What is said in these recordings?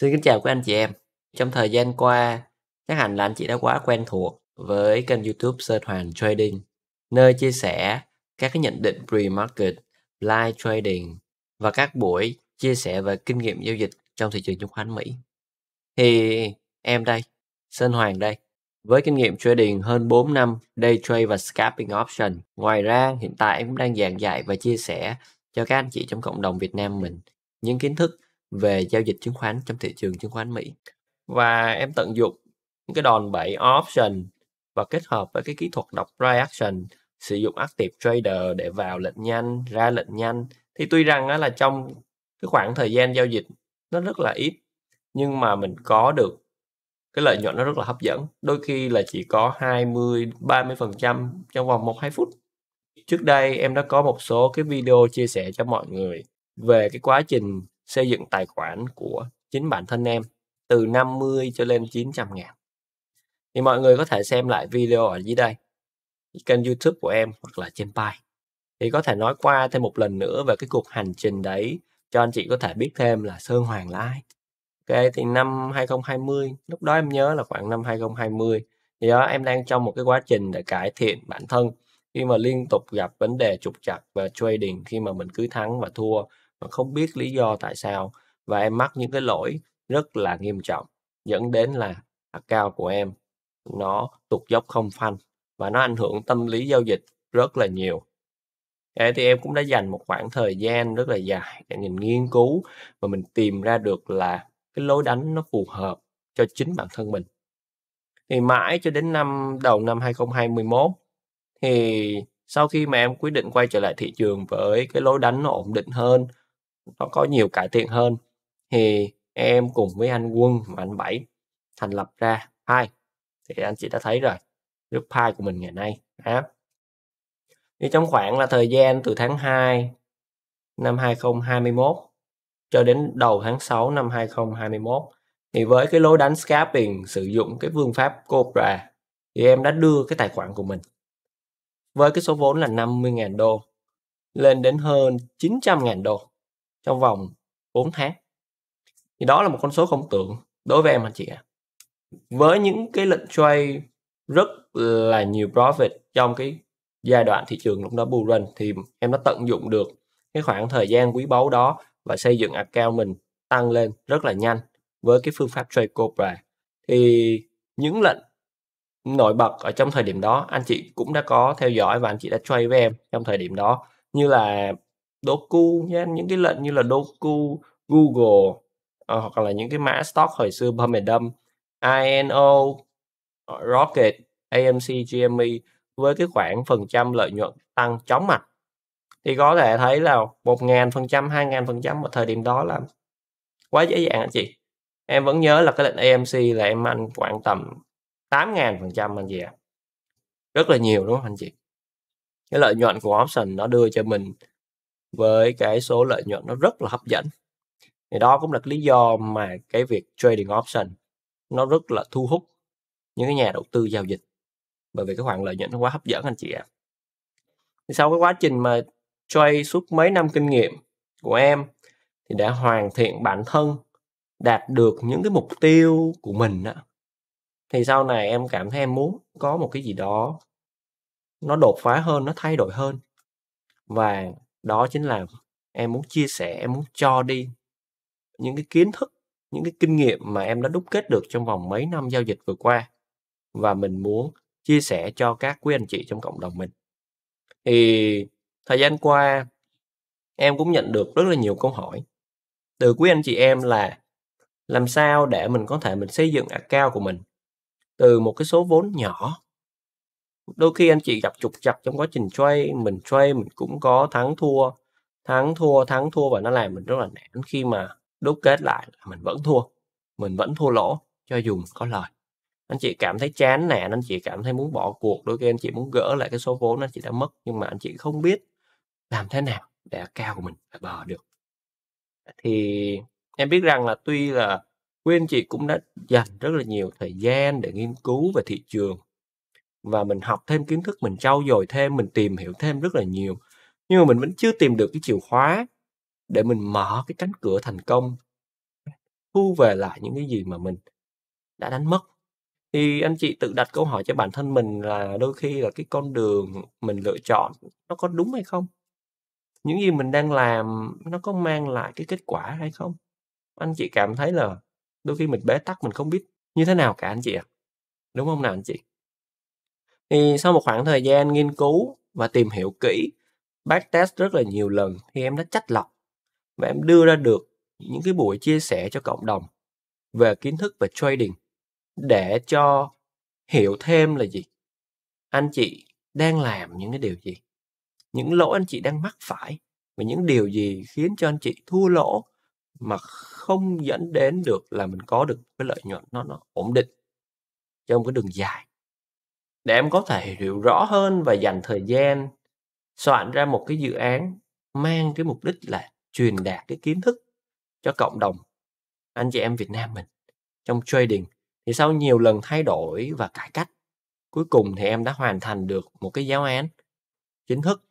Xin kính chào các anh chị em. Trong thời gian qua, chắc hẳn là anh chị đã quá quen thuộc với kênh YouTube Sơn Hoàn Trading, nơi chia sẻ các cái nhận định pre-market, live trading và các buổi chia sẻ về kinh nghiệm giao dịch trong thị trường chứng khoán Mỹ. Thì em đây, Sơn Hoàng đây, với kinh nghiệm trading hơn 4 năm day trade và scalping option. Ngoài ra, hiện tại em cũng đang giảng dạy và chia sẻ cho các anh chị trong cộng đồng Việt Nam mình những kiến thức về giao dịch chứng khoán trong thị trường chứng khoán Mỹ và em tận dụng những cái đòn bẩy option và kết hợp với cái kỹ thuật đọc reaction sử dụng active trader để vào lệnh nhanh ra lệnh nhanh thì tuy rằng là trong cái khoảng thời gian giao dịch nó rất là ít nhưng mà mình có được cái lợi nhuận nó rất là hấp dẫn đôi khi là chỉ có 20 30 phần trăm trong vòng 1 2 phút trước đây em đã có một số cái video chia sẻ cho mọi người về cái quá trình xây dựng tài khoản của chính bản thân em từ 50 cho lên 900 ngàn thì mọi người có thể xem lại video ở dưới đây kênh youtube của em hoặc là trên Pi thì có thể nói qua thêm một lần nữa về cái cuộc hành trình đấy cho anh chị có thể biết thêm là Sơn Hoàng là ai Ok thì năm 2020 lúc đó em nhớ là khoảng năm 2020 thì đó em đang trong một cái quá trình để cải thiện bản thân khi mà liên tục gặp vấn đề trục trặc và trading khi mà mình cứ thắng và thua nó không biết lý do tại sao và em mắc những cái lỗi rất là nghiêm trọng dẫn đến là account của em nó tụt dốc không phanh và nó ảnh hưởng tâm lý giao dịch rất là nhiều Thế thì em cũng đã dành một khoảng thời gian rất là dài để mình nghiên cứu và mình tìm ra được là cái lối đánh nó phù hợp cho chính bản thân mình. Thì mãi cho đến năm đầu năm 2021 thì sau khi mà em quyết định quay trở lại thị trường với cái lối đánh nó ổn định hơn nó có nhiều cải thiện hơn thì em cùng với anh Quân và anh Bảy thành lập ra hai thì anh chị đã thấy rồi group hai của mình ngày nay đó. Thì trong khoảng là thời gian từ tháng 2 năm 2021 cho đến đầu tháng 6 năm 2021 thì với cái lối đánh scalping sử dụng cái phương pháp Cobra thì em đã đưa cái tài khoản của mình với cái số vốn là 50.000 đô lên đến hơn 900.000 đô trong vòng 4 tháng thì đó là một con số không tưởng đối với em anh chị ạ với những cái lệnh trade rất là nhiều profit trong cái giai đoạn thị trường lúc đó bull run thì em đã tận dụng được cái khoảng thời gian quý báu đó và xây dựng account mình tăng lên rất là nhanh với cái phương pháp trade Cobra thì những lệnh nổi bật ở trong thời điểm đó anh chị cũng đã có theo dõi và anh chị đã trade với em trong thời điểm đó như là Doku nhé, những cái lệnh như là Doku, Google à, hoặc là những cái mã stock hồi xưa bơm and dump, INO, ờ, Rocket, AMC, GME với cái khoảng phần trăm lợi nhuận tăng chóng mặt thì có thể thấy là 1.000 phần trăm 2.000 phần trăm vào thời điểm đó là quá dễ dàng anh chị em vẫn nhớ là cái lệnh AMC là em ăn khoảng tầm 8.000 phần trăm anh chị ạ à. rất là nhiều đúng không anh chị cái lợi nhuận của option nó đưa cho mình với cái số lợi nhuận nó rất là hấp dẫn thì đó cũng là cái lý do mà cái việc trading option nó rất là thu hút những cái nhà đầu tư giao dịch bởi vì cái khoản lợi nhuận nó quá hấp dẫn anh chị ạ à. sau cái quá trình mà trade suốt mấy năm kinh nghiệm của em thì đã hoàn thiện bản thân đạt được những cái mục tiêu của mình đó, thì sau này em cảm thấy em muốn có một cái gì đó nó đột phá hơn nó thay đổi hơn và đó chính là em muốn chia sẻ em muốn cho đi những cái kiến thức những cái kinh nghiệm mà em đã đúc kết được trong vòng mấy năm giao dịch vừa qua và mình muốn chia sẻ cho các quý anh chị trong cộng đồng mình thì thời gian qua em cũng nhận được rất là nhiều câu hỏi từ quý anh chị em là làm sao để mình có thể mình xây dựng account của mình từ một cái số vốn nhỏ đôi khi anh chị gặp trục trặc trong quá trình trade mình trade mình cũng có thắng thua thắng thua thắng thua và nó làm mình rất là nản khi mà đúc kết lại mình vẫn thua mình vẫn thua lỗ cho dù mình có lời anh chị cảm thấy chán nản anh chị cảm thấy muốn bỏ cuộc đôi khi anh chị muốn gỡ lại cái số vốn anh chị đã mất nhưng mà anh chị không biết làm thế nào để cao của mình phải bờ được thì em biết rằng là tuy là quý anh chị cũng đã dành rất là nhiều thời gian để nghiên cứu về thị trường và mình học thêm kiến thức mình trau dồi thêm mình tìm hiểu thêm rất là nhiều nhưng mà mình vẫn chưa tìm được cái chìa khóa để mình mở cái cánh cửa thành công thu về lại những cái gì mà mình đã đánh mất thì anh chị tự đặt câu hỏi cho bản thân mình là đôi khi là cái con đường mình lựa chọn nó có đúng hay không những gì mình đang làm nó có mang lại cái kết quả hay không anh chị cảm thấy là đôi khi mình bế tắc mình không biết như thế nào cả anh chị ạ à? đúng không nào anh chị thì sau một khoảng thời gian nghiên cứu và tìm hiểu kỹ backtest rất là nhiều lần thì em đã chắt lọc và em đưa ra được những cái buổi chia sẻ cho cộng đồng về kiến thức về trading để cho hiểu thêm là gì anh chị đang làm những cái điều gì những lỗi anh chị đang mắc phải và những điều gì khiến cho anh chị thua lỗ mà không dẫn đến được là mình có được cái lợi nhuận nó, nó ổn định trong cái đường dài để em có thể hiểu rõ hơn và dành thời gian soạn ra một cái dự án mang cái mục đích là truyền đạt cái kiến thức cho cộng đồng anh chị em Việt Nam mình trong trading thì sau nhiều lần thay đổi và cải cách cuối cùng thì em đã hoàn thành được một cái giáo án chính thức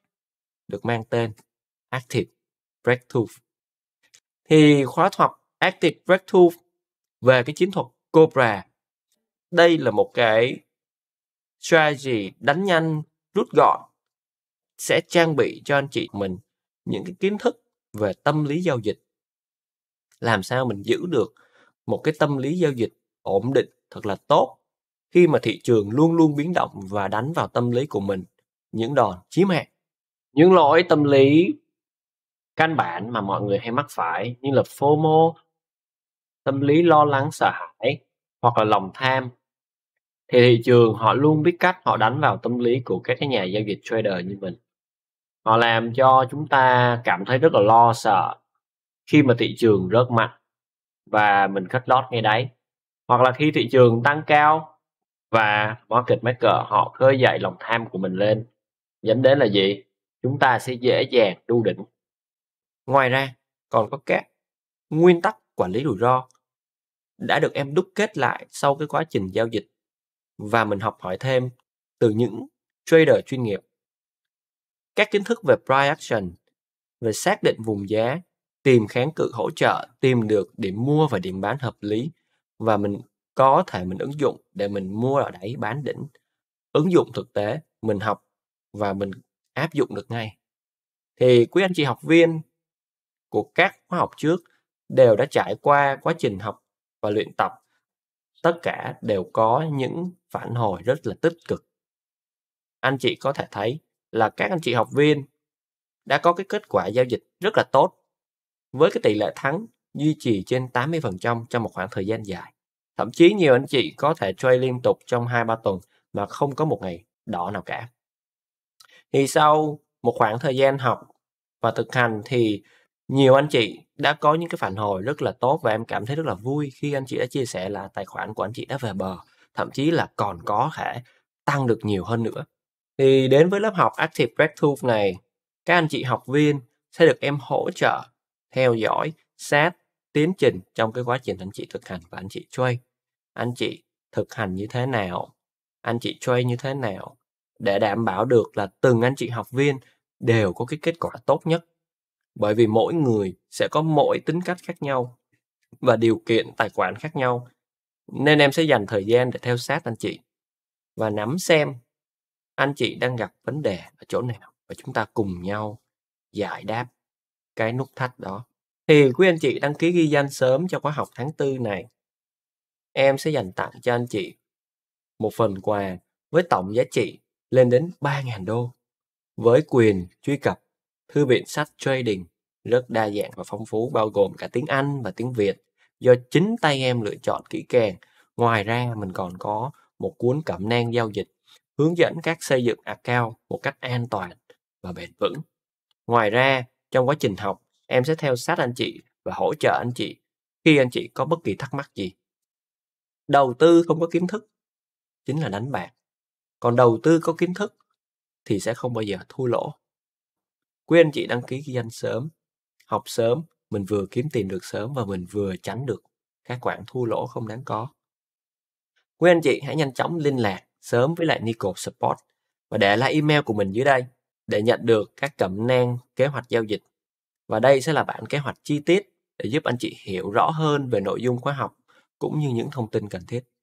được mang tên Active Breakthrough thì khóa học Active Breakthrough về cái chiến thuật Cobra đây là một cái strategy đánh nhanh, rút gọn sẽ trang bị cho anh chị mình những cái kiến thức về tâm lý giao dịch. Làm sao mình giữ được một cái tâm lý giao dịch ổn định thật là tốt khi mà thị trường luôn luôn biến động và đánh vào tâm lý của mình những đòn chiếm hạn. Những lỗi tâm lý căn bản mà mọi người hay mắc phải như là FOMO, tâm lý lo lắng sợ hãi hoặc là lòng tham thì thị trường họ luôn biết cách họ đánh vào tâm lý của các cái nhà giao dịch trader như mình họ làm cho chúng ta cảm thấy rất là lo sợ khi mà thị trường rớt mạnh và mình cắt lót ngay đấy hoặc là khi thị trường tăng cao và market maker họ khơi dậy lòng tham của mình lên dẫn đến là gì chúng ta sẽ dễ dàng đu đỉnh ngoài ra còn có các nguyên tắc quản lý rủi ro đã được em đúc kết lại sau cái quá trình giao dịch và mình học hỏi thêm từ những trader chuyên nghiệp. Các kiến thức về price action, về xác định vùng giá, tìm kháng cự hỗ trợ, tìm được điểm mua và điểm bán hợp lý và mình có thể mình ứng dụng để mình mua ở đáy bán đỉnh. Ứng dụng thực tế, mình học và mình áp dụng được ngay. Thì quý anh chị học viên của các khóa học trước đều đã trải qua quá trình học và luyện tập tất cả đều có những phản hồi rất là tích cực. Anh chị có thể thấy là các anh chị học viên đã có cái kết quả giao dịch rất là tốt với cái tỷ lệ thắng duy trì trên 80% trong một khoảng thời gian dài. Thậm chí nhiều anh chị có thể trade liên tục trong 2-3 tuần mà không có một ngày đỏ nào cả. Thì sau một khoảng thời gian học và thực hành thì nhiều anh chị đã có những cái phản hồi rất là tốt và em cảm thấy rất là vui khi anh chị đã chia sẻ là tài khoản của anh chị đã về bờ thậm chí là còn có thể tăng được nhiều hơn nữa thì đến với lớp học Active Breakthrough này các anh chị học viên sẽ được em hỗ trợ theo dõi sát tiến trình trong cái quá trình anh chị thực hành và anh chị chơi anh chị thực hành như thế nào anh chị chơi như thế nào để đảm bảo được là từng anh chị học viên đều có cái kết quả tốt nhất bởi vì mỗi người sẽ có mỗi tính cách khác nhau và điều kiện tài khoản khác nhau nên em sẽ dành thời gian để theo sát anh chị và nắm xem anh chị đang gặp vấn đề ở chỗ nào và chúng ta cùng nhau giải đáp cái nút thắt đó thì quý anh chị đăng ký ghi danh sớm cho khóa học tháng tư này em sẽ dành tặng cho anh chị một phần quà với tổng giá trị lên đến 3.000 đô với quyền truy cập Thư viện sách Trading rất đa dạng và phong phú bao gồm cả tiếng Anh và tiếng Việt do chính tay em lựa chọn kỹ càng. Ngoài ra mình còn có một cuốn cẩm nang giao dịch hướng dẫn các xây dựng account một cách an toàn và bền vững. Ngoài ra, trong quá trình học, em sẽ theo sát anh chị và hỗ trợ anh chị khi anh chị có bất kỳ thắc mắc gì. Đầu tư không có kiến thức chính là đánh bạc. Còn đầu tư có kiến thức thì sẽ không bao giờ thua lỗ quý anh chị đăng ký kinh doanh sớm học sớm mình vừa kiếm tiền được sớm và mình vừa tránh được các khoản thua lỗ không đáng có quý anh chị hãy nhanh chóng liên lạc sớm với lại Nico Support và để lại email của mình dưới đây để nhận được các cẩm nang kế hoạch giao dịch và đây sẽ là bản kế hoạch chi tiết để giúp anh chị hiểu rõ hơn về nội dung khóa học cũng như những thông tin cần thiết